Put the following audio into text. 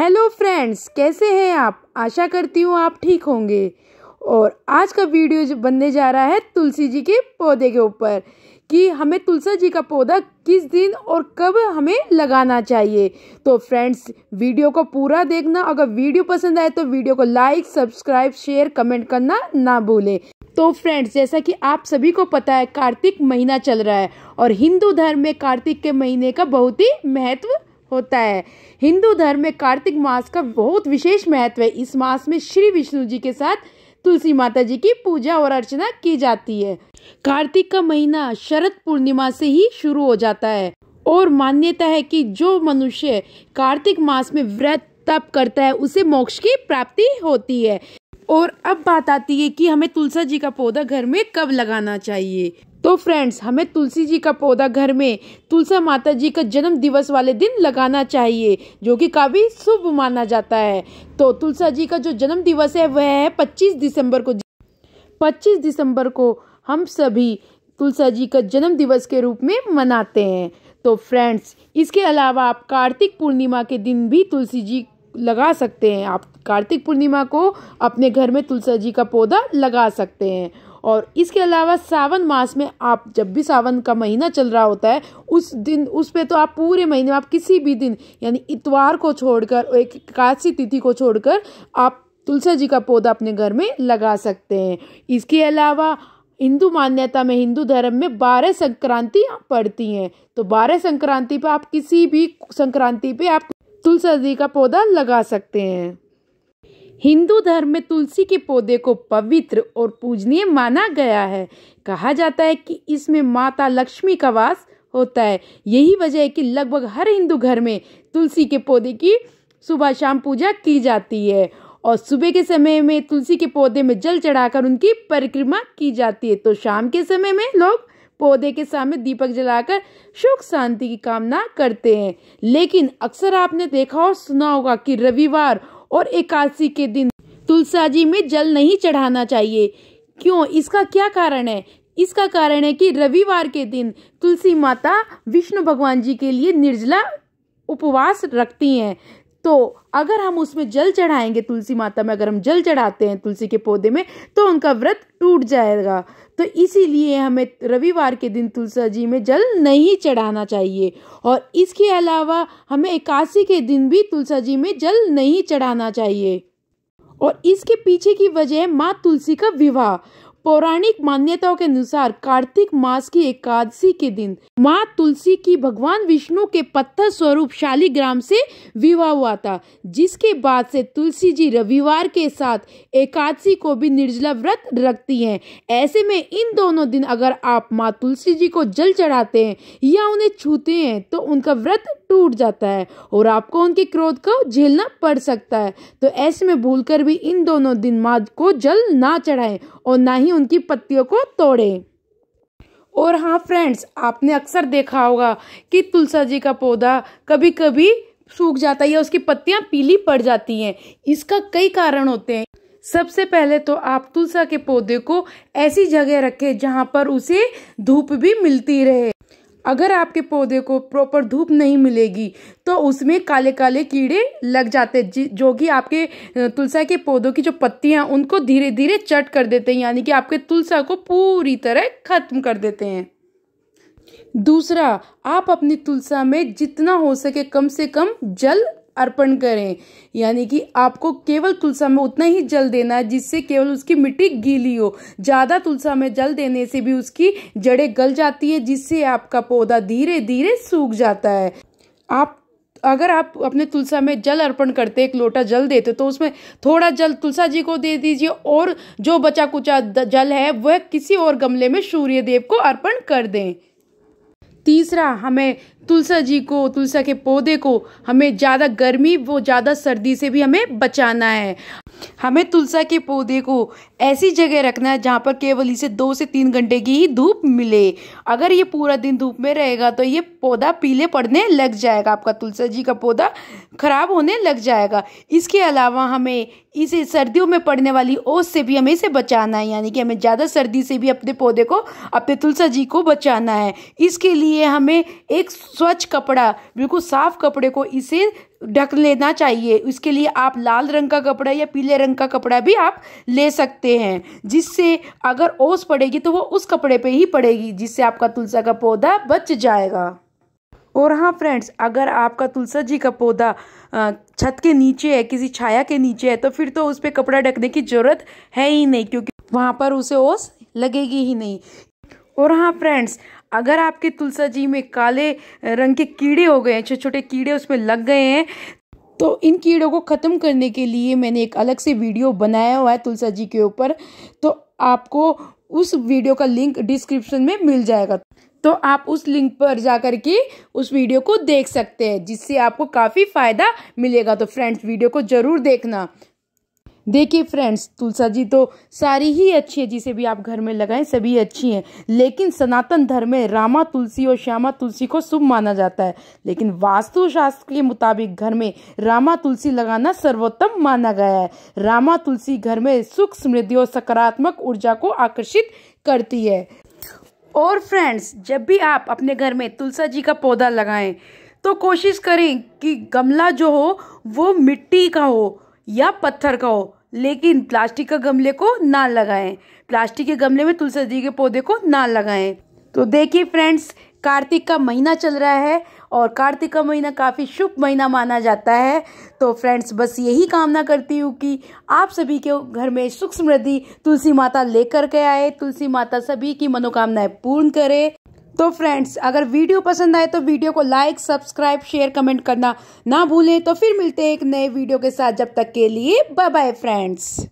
hello friends कैसे हैं आप आशा करती हूँ आप ठीक होंगे और आज का वीडियो जो बनने जा रहा है तुलसी जी के पौधे के ऊपर कि हमें तुलसी जी का पौधा किस दिन और कब हमें लगाना चाहिए तो फ्रेंड्स वीडियो को पूरा देखना अगर वीडियो पसंद आए तो वीडियो को लाइक सब्सक्राइब शेयर कमेंट करना ना भूलें तो फ्रेंड्स जैसा कि आप सभी को पता है कार्तिक महीना चल रहा है और हिंदू धर्म में कार्तिक के महीने का बहुत ही महत्व होता है हिंदू धर्म में कार्तिक मास का बहुत विशेष महत्व है इस मास में श्री विष्णु जी के साथ तुलसी माता जी की पूजा और अर्चना की जाती है कार्तिक का महीना शरद पूर्णिमा से ही शुरू हो जाता है और मान्यता है कि जो मनुष्य कार्तिक मास में व्रत तप करता है उसे मोक्ष की प्राप्ति होती है और अब बात आती है कि हमें तुलसा जी का पौधा घर में कब लगाना चाहिए तो फ्रेंड्स हमें तुलसी जी का पौधा घर में तुलसा माता जी का जन्म दिवस वाले दिन लगाना चाहिए जो कि काफ़ी शुभ माना जाता है तो तुलसा जी का जो जन्म दिवस है वह है पच्चीस दिसंबर को पच्चीस दिसंबर को हम सभी तुलसा जी का जन्म दिवस के रूप में मनाते हैं तो फ्रेंड्स इसके अलावा आप कार्तिक पूर्णिमा के दिन भी तुलसी जी लगा सकते हैं आप कार्तिक पूर्णिमा को अपने घर में तुलसा जी का पौधा लगा सकते हैं और इसके अलावा सावन मास में आप जब भी सावन का महीना चल रहा होता है उस दिन उस पर तो आप पूरे महीने आप किसी भी दिन यानी इतवार को छोड़कर एक एकादशी तिथि को छोड़कर आप तुलसी जी का पौधा अपने घर में लगा सकते हैं इसके अलावा हिंदू मान्यता में हिंदू धर्म में बारह संक्रांति पड़ती हैं तो बारह संक्रांति पर आप किसी भी संक्रांति पे आप तुलसी जी का पौधा लगा सकते हैं हिंदू धर्म में तुलसी के पौधे को पवित्र और पूजनीय माना गया है कहा जाता है कि इसमें माता लक्ष्मी का वास होता है यही वजह है कि लगभग हर हिंदू घर में तुलसी के पौधे की सुबह शाम पूजा की जाती है और सुबह के समय में तुलसी के पौधे में जल चढ़ाकर उनकी परिक्रमा की जाती है तो शाम के समय में लोग पौधे के सामने दीपक जलाकर सुख शांति की कामना करते हैं लेकिन अक्सर आपने देखा और सुना होगा कि रविवार और एकादशी के दिन तुलसा जी में जल नहीं चढ़ाना चाहिए क्यों इसका क्या कारण है इसका कारण है कि रविवार के दिन तुलसी माता विष्णु भगवान जी के लिए निर्जला उपवास रखती हैं तो अगर हम उसमें जल चढ़ाएंगे तुलसी माता में अगर हम जल चढ़ाते हैं तुलसी के पौधे में तो उनका व्रत टूट जाएगा तो इसीलिए हमें रविवार के दिन तुलसा जी में जल नहीं चढ़ाना चाहिए और इसके अलावा हमें एकादशी के दिन भी तुलसा जी में जल नहीं चढ़ाना चाहिए और इसके पीछे की वजह माँ तुलसी का विवाह पौराणिक मान्यताओं के अनुसार कार्तिक मास की एकादशी के दिन माँ तुलसी की भगवान विष्णु के पत्थर स्वरूप शालीग्राम से विवाह हुआ था जिसके बाद से तुलसी जी रविवार के साथ एकादशी को भी निर्जला व्रत रखती हैं ऐसे में इन दोनों दिन अगर आप माँ तुलसी जी को जल चढ़ाते हैं या उन्हें छूते हैं तो उनका व्रत टूट जाता है और आपको उनके क्रोध को झेलना पड़ सकता है तो ऐसे में भूलकर भी इन दोनों दिन माँ को जल ना चढ़ाएं और ना ही यानी उनकी पत्तियों को तोड़े और हाँ फ्रेंड्स आपने अक्सर देखा होगा कि तुलसा जी का पौधा कभी कभी सूख जाता है या उसकी पत्तियां पीली पड़ जाती हैं इसका कई कारण होते हैं सबसे पहले तो आप तुलसा के पौधे को ऐसी जगह रखें जहां पर उसे धूप भी मिलती रहे अगर आपके पौधे को प्रॉपर धूप नहीं मिलेगी तो उसमें काले काले कीड़े लग जाते हैं जो कि आपके तुलसा के पौधों की जो पत्तियां उनको धीरे धीरे चट कर देते हैं यानी कि आपके तुलसा को पूरी तरह ख़त्म कर देते हैं दूसरा आप अपनी तुलसा में जितना हो सके कम से कम जल अर्पण करें यानी कि आपको केवल तुलसा में उतना ही जल देना है जिससे केवल उसकी मिट्टी गीली हो ज़्यादा तुलसा में जल देने से भी उसकी जड़ें गल जाती है जिससे आपका पौधा धीरे धीरे सूख जाता है आप अगर आप अपने तुलसा में जल अर्पण करते एक लोटा जल देते तो उसमें थोड़ा जल तुलसा जी को दे दीजिए और जो बचा कुचा जल है वह किसी और गमले में सूर्य देव को अर्पण कर दें तीसरा हमें तुलसा जी को तुलसा के पौधे को हमें ज़्यादा गर्मी वो ज़्यादा सर्दी से भी हमें बचाना है हमें तुलसा के पौधे को ऐसी जगह रखना है जहाँ पर केवल इसे दो से तीन घंटे की ही धूप मिले अगर ये पूरा दिन धूप में रहेगा तो ये पौधा पीले पड़ने लग जाएगा आपका तुलसा जी का पौधा खराब होने लग जाएगा इसके अलावा हमें इसे सर्दियों में पड़ने वाली ओस से भी हमें इसे बचाना है यानी कि हमें ज़्यादा सर्दी से भी अपने पौधे को अपने तुलसा जी को बचाना है इसके लिए हमें एक स्वच्छ कपड़ा बिल्कुल साफ कपड़े को इसे ढक लेना चाहिए उसके लिए आप लाल रंग का कपड़ा या पीले रंग का कपड़ा भी आप ले सकते हैं जिससे अगर ओस पड़ेगी तो वो उस कपड़े पे ही पड़ेगी जिससे आपका तुलसा का पौधा बच जाएगा और हाँ फ्रेंड्स अगर आपका तुलसा जी का पौधा छत के नीचे है किसी छाया के नीचे है तो फिर तो उस पर कपड़ा ढकने की ज़रूरत है ही नहीं क्योंकि वहाँ पर उसे ओस लगेगी ही नहीं और हाँ फ्रेंड्स अगर आपके तुलसा जी में काले रंग के कीड़े हो गए हैं छोटे छोटे कीड़े उसमें लग गए हैं तो इन कीड़ों को ख़त्म करने के लिए मैंने एक अलग से वीडियो बनाया हुआ है तुलसा जी के ऊपर तो आपको उस वीडियो का लिंक डिस्क्रिप्शन में मिल जाएगा तो आप उस लिंक पर जा कर के उस वीडियो को देख सकते हैं जिससे आपको काफ़ी फ़ायदा मिलेगा तो फ्रेंड्स वीडियो को ज़रूर देखना देखिए फ्रेंड्स तुलसा जी तो सारी ही अच्छी है जिसे भी आप घर में लगाएं सभी अच्छी हैं लेकिन सनातन धर्म में रामा तुलसी और श्यामा तुलसी को शुभ माना जाता है लेकिन वास्तु शास्त्र के मुताबिक घर में रामा तुलसी लगाना सर्वोत्तम माना गया है रामा तुलसी घर में सुख समृद्धि और सकारात्मक ऊर्जा को आकर्षित करती है और फ्रेंड्स जब भी आप अपने घर में तुलसा जी का पौधा लगाएं तो कोशिश करें कि गमला जो हो वो मिट्टी का हो या पत्थर का हो लेकिन प्लास्टिक का गमले को ना लगाएं प्लास्टिक के गमले में तुलसी जी के पौधे को ना लगाएं तो देखिए फ्रेंड्स कार्तिक का महीना चल रहा है और कार्तिक का महीना काफ़ी शुभ महीना माना जाता है तो फ्रेंड्स बस यही कामना करती हूँ कि आप सभी के घर में सुख समृद्धि तुलसी माता लेकर के आए तुलसी माता सभी की मनोकामनाएं पूर्ण करे तो फ्रेंड्स अगर वीडियो पसंद आए तो वीडियो को लाइक सब्सक्राइब शेयर कमेंट करना ना भूलें तो फिर मिलते हैं एक नए वीडियो के साथ जब तक के लिए बाय बाय फ्रेंड्स